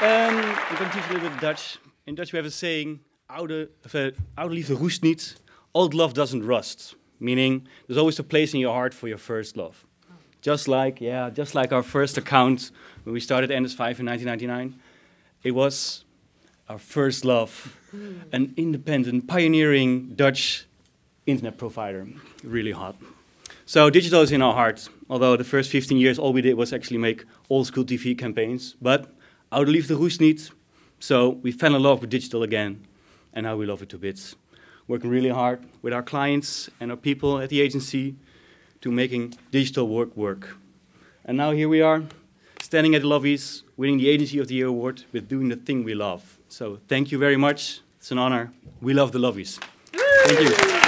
Um, ehm, I'm going to teach you a little bit of Dutch. In Dutch, we have a saying: eh, "Oude, liefde roest niet, old love doesn't rust." Meaning, there's always a place in your heart for your first love. Just like, yeah, just like our first account when we started NS5 in 1999, it was our first love, hmm. an independent, pioneering Dutch internet provider, really hot. So digital is in our heart, although the first 15 years all we did was actually make old school TV campaigns, but Oude Liefde roest niet. So we fell in love with digital again, and now we love it to bits. Working really hard with our clients and our people at the agency to making digital work work. And now here we are, standing at the lobbies, winning the Agency of the Year award with doing the thing we love. So thank you very much. It's an honor. We love the lobbies. Thank you.